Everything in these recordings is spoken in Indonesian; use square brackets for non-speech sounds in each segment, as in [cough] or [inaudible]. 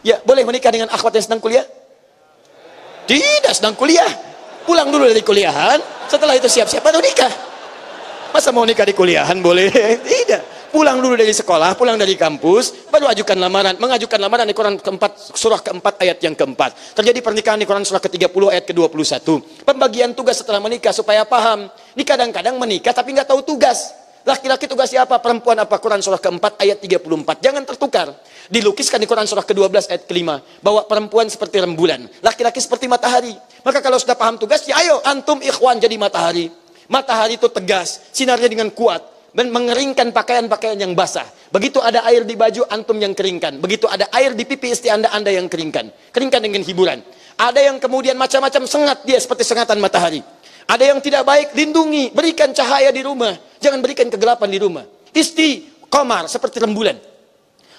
Ya, boleh menikah dengan akhwat yang sedang kuliah? Tidak sedang kuliah. Pulang dulu dari kuliahan, setelah itu siap-siap baru nikah. Masa mau nikah di kuliahan boleh? [laughs] Tidak. Pulang dulu dari sekolah, pulang dari kampus, baru ajukan lamaran. Mengajukan lamaran di Quran keempat, surah keempat ayat yang keempat. Terjadi pernikahan di Quran surah ke-30 ayat ke-21. Pembagian tugas setelah menikah supaya paham. Ini kadang-kadang menikah tapi nggak tahu tugas. Laki-laki tugas siapa? Perempuan apa? Quran surah keempat ayat 34. Jangan tertukar. Dilukiskan di Quran surah ke-12 ayat kelima. Bahwa perempuan seperti rembulan. Laki-laki seperti matahari. Maka kalau sudah paham tugas, ya ayo antum ikhwan jadi matahari. Matahari itu tegas. Sinarnya dengan kuat. Dan mengeringkan pakaian-pakaian yang basah. Begitu ada air di baju, antum yang keringkan. Begitu ada air di pipi istri anda, anda yang keringkan. Keringkan dengan hiburan. Ada yang kemudian macam-macam sengat dia seperti sengatan matahari. Ada yang tidak baik, lindungi, berikan cahaya di rumah. Jangan berikan kegelapan di rumah. Isti komar seperti rembulan.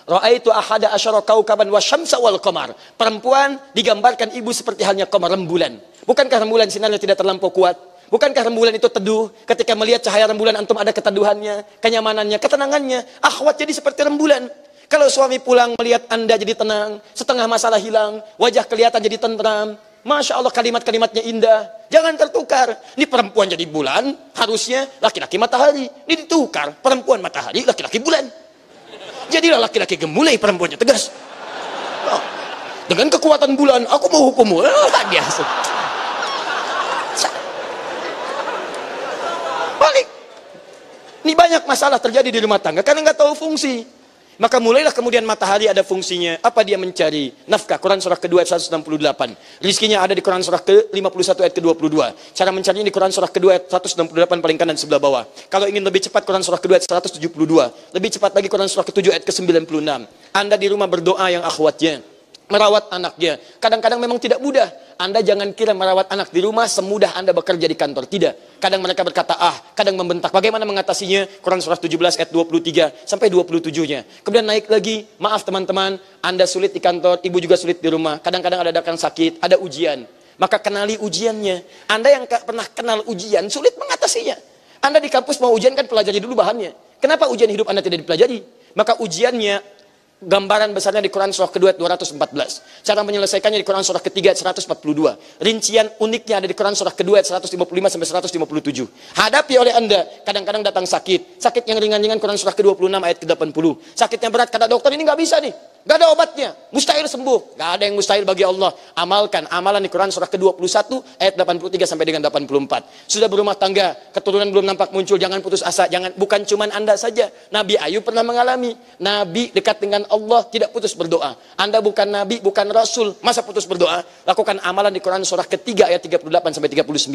Ra'aitu ahada asharokau kaukaban wa syamsa wal komar. Perempuan digambarkan ibu seperti halnya komar rembulan. Bukankah rembulan sinarnya tidak terlampau kuat? Bukankah rembulan itu teduh? Ketika melihat cahaya rembulan antum ada keteduhannya, kenyamanannya, ketenangannya. Akhwat jadi seperti rembulan. Kalau suami pulang melihat anda jadi tenang, setengah masalah hilang, wajah kelihatan jadi tenang. Masya Allah kalimat-kalimatnya indah. Jangan tertukar. Ini perempuan jadi bulan, harusnya laki-laki matahari. Ini ditukar, perempuan matahari, laki-laki bulan. Jadilah laki-laki gemulai, perempuannya tegas. Oh, dengan kekuatan bulan, aku mau hukummu. Oh, biasa. Balik. Ini banyak masalah terjadi di rumah tangga karena nggak tahu fungsi. Maka mulailah kemudian matahari ada fungsinya. Apa dia mencari? Nafkah. Quran surah ke kedua ayat 168. Rizkinya ada di Quran surah ke-51 ayat ke-22. Cara mencarinya di Quran surah ke kedua ayat 168 paling kanan sebelah bawah. Kalau ingin lebih cepat Quran surah ke kedua ayat 172. Lebih cepat lagi Quran surah ke-7 ayat ke-96. Anda di rumah berdoa yang akhwatnya. Merawat anaknya. Kadang-kadang memang tidak mudah. Anda jangan kira merawat anak di rumah semudah Anda bekerja di kantor. Tidak. Kadang mereka berkata ah, kadang membentak. Bagaimana mengatasinya? Quran surah 17 ayat 23 sampai 27-nya. Kemudian naik lagi, maaf teman-teman, Anda sulit di kantor, ibu juga sulit di rumah. Kadang-kadang ada datang sakit, ada ujian. Maka kenali ujiannya. Anda yang pernah kenal ujian, sulit mengatasinya. Anda di kampus mau ujian kan pelajari dulu bahannya. Kenapa ujian hidup Anda tidak dipelajari? Maka ujiannya gambaran besarnya di Quran surah kedua 214. Cara menyelesaikannya di Quran surah ketiga 142. Rincian uniknya ada di Quran surah kedua 155 sampai 157. Hadapi oleh Anda, kadang-kadang datang sakit. Sakit yang ringan-ringan Quran surah ke-26 ayat ke-80. Sakit yang berat kata dokter ini nggak bisa nih. Gak ada obatnya. Mustahil sembuh. Gak ada yang mustahil bagi Allah. Amalkan. Amalan di Quran surah ke-21 ayat 83 sampai dengan 84. Sudah berumah tangga, keturunan belum nampak muncul, jangan putus asa. Jangan bukan cuma Anda saja. Nabi Ayub pernah mengalami. Nabi dekat dengan Allah tidak putus berdoa. Anda bukan nabi, bukan rasul, masa putus berdoa? Lakukan amalan di Quran surah ke-3 ayat 38 sampai 39.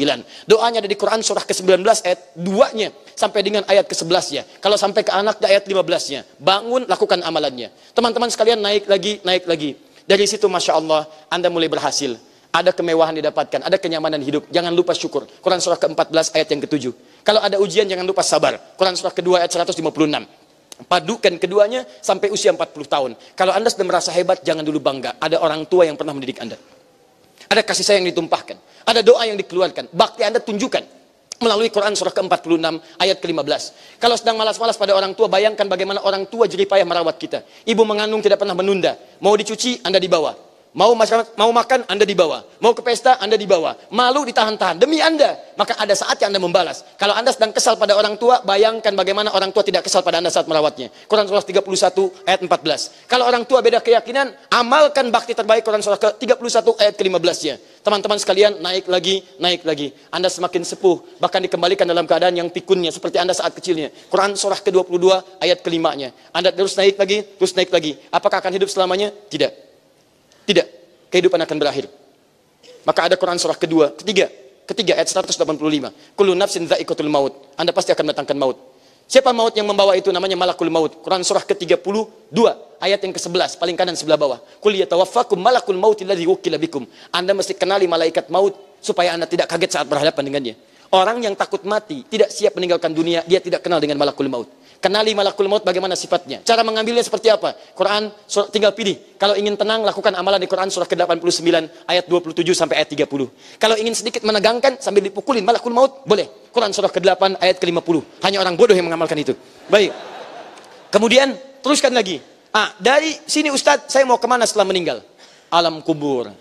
Doanya ada di Quran surah ke-19 ayat 2-nya sampai dengan ayat ke-11-nya. Kalau sampai ke anak ayat 15-nya. Bangun, lakukan amalannya. Teman-teman sekalian kemudian naik lagi, naik lagi. Dari situ Masya Allah, Anda mulai berhasil. Ada kemewahan didapatkan, ada kenyamanan hidup. Jangan lupa syukur. Quran surah ke-14 ayat yang ke-7. Kalau ada ujian jangan lupa sabar. Quran surah kedua ayat 156. Padukan keduanya sampai usia 40 tahun. Kalau Anda sudah merasa hebat, jangan dulu bangga. Ada orang tua yang pernah mendidik Anda. Ada kasih sayang yang ditumpahkan. Ada doa yang dikeluarkan. Bakti Anda tunjukkan melalui Quran surah ke-46 ayat ke-15. Kalau sedang malas-malas pada orang tua, bayangkan bagaimana orang tua jerih payah merawat kita. Ibu mengandung tidak pernah menunda. Mau dicuci, Anda dibawa. Mau mau makan, Anda dibawa. Mau ke pesta, Anda dibawa. Malu ditahan-tahan. Demi Anda, maka ada saatnya Anda membalas. Kalau Anda sedang kesal pada orang tua, bayangkan bagaimana orang tua tidak kesal pada Anda saat merawatnya. Quran surah 31 ayat 14. Kalau orang tua beda keyakinan, amalkan bakti terbaik Quran surah ke-31 ayat ke-15-nya. Teman-teman sekalian naik lagi, naik lagi. Anda semakin sepuh, bahkan dikembalikan dalam keadaan yang pikunnya seperti Anda saat kecilnya. Quran surah ke-22 ayat kelimanya. Anda terus naik lagi, terus naik lagi. Apakah akan hidup selamanya? Tidak. Tidak. Kehidupan akan berakhir. Maka ada Quran surah kedua, ketiga, ketiga ayat 185. Kullu nafsin maut. Anda pasti akan datangkan maut. Siapa maut yang membawa itu namanya malakul maut. Quran surah ke-32 ayat yang ke-11 paling kanan sebelah bawah. Qul yatawaffakum malakul maut alladhi wukila bikum. Anda mesti kenali malaikat maut supaya Anda tidak kaget saat berhadapan dengannya. Orang yang takut mati, tidak siap meninggalkan dunia, dia tidak kenal dengan malakul maut. Kenali malakul maut bagaimana sifatnya. Cara mengambilnya seperti apa? Quran surah, tinggal pilih. Kalau ingin tenang, lakukan amalan di Quran surah ke-89 ayat 27 sampai ayat 30. Kalau ingin sedikit menegangkan sambil dipukulin malakul maut, boleh. Quran surah ke-8 ayat ke-50. Hanya orang bodoh yang mengamalkan itu. Baik. Kemudian teruskan lagi. Ah, dari sini Ustadz, saya mau kemana setelah meninggal? Alam kubur.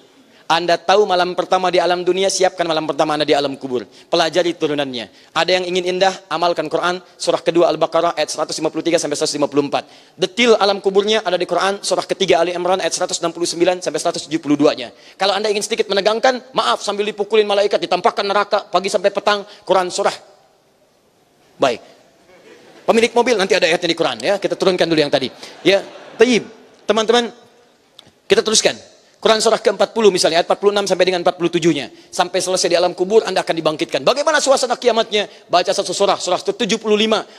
Anda tahu malam pertama di alam dunia, siapkan malam pertama Anda di alam kubur. Pelajari turunannya. Ada yang ingin indah, amalkan Quran, surah kedua Al-Baqarah ayat 153 sampai 154. Detil alam kuburnya ada di Quran, surah ketiga Ali Imran ayat 169 sampai 172-nya. Kalau Anda ingin sedikit menegangkan, maaf sambil dipukulin malaikat, ditampakkan neraka pagi sampai petang, Quran surah. Baik. Pemilik mobil nanti ada ayatnya di Quran ya. Kita turunkan dulu yang tadi. Ya, tayyib. Teman-teman, kita teruskan. Quran surah ke-40 misalnya, ayat 46 sampai dengan 47-nya. Sampai selesai di alam kubur, Anda akan dibangkitkan. Bagaimana suasana kiamatnya? Baca satu surah, surah 75,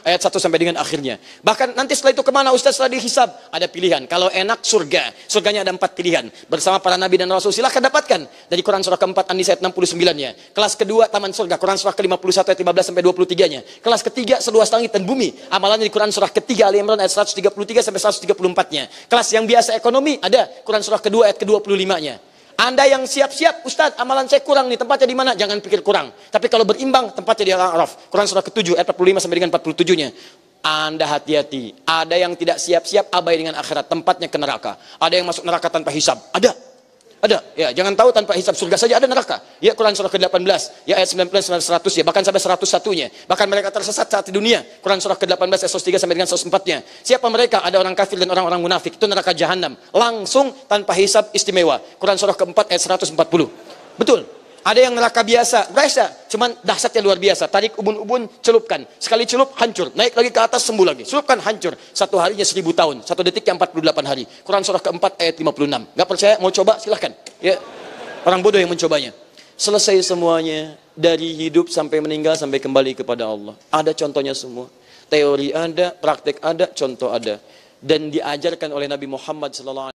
ayat 1 sampai dengan akhirnya. Bahkan nanti setelah itu kemana? Ustaz setelah dihisab, ada pilihan. Kalau enak, surga. Surganya ada empat pilihan. Bersama para nabi dan rasul, silahkan dapatkan. Dari Quran surah ke-4, An-Nisa ayat 69-nya. Kelas kedua, Taman Surga. Quran surah ke-51 ayat 15 sampai 23-nya. Kelas ketiga, seluas langit dan bumi. Amalannya di Quran surah ketiga, Ali Imran ayat 133 sampai 134-nya. Kelas yang biasa ekonomi, ada Quran surah kedua ayat ke-20 25-nya. Anda yang siap-siap, Ustadz, amalan saya kurang nih, tempatnya di mana? Jangan pikir kurang. Tapi kalau berimbang, tempatnya di Al-A'raf. Quran surah ke-7, ayat 45 sampai dengan 47-nya. Anda hati-hati. Ada yang tidak siap-siap, abai dengan akhirat. Tempatnya ke neraka. Ada yang masuk neraka tanpa hisab. Ada. Ada. Ya, jangan tahu tanpa hisab surga saja ada neraka. Ya Quran surah ke-18, ya ayat 19 sampai 100 ya, bahkan sampai 101-nya. Bahkan mereka tersesat saat di dunia. Quran surah ke-18 ayat 103 sampai dengan 104-nya. Siapa mereka? Ada orang kafir dan orang-orang munafik. Itu neraka jahanam. Langsung tanpa hisab istimewa. Quran surah ke-4 ayat 140. Betul. Ada yang neraka biasa, biasa, cuman dahsyatnya luar biasa. Tarik ubun-ubun, celupkan. Sekali celup, hancur. Naik lagi ke atas, sembuh lagi. Celupkan, hancur. Satu harinya seribu tahun. Satu detiknya 48 hari. Quran surah keempat ayat 56. Gak percaya, mau coba, silahkan. Ya. Orang bodoh yang mencobanya. Selesai semuanya. Dari hidup sampai meninggal, sampai kembali kepada Allah. Ada contohnya semua. Teori ada, praktek ada, contoh ada. Dan diajarkan oleh Nabi Muhammad SAW.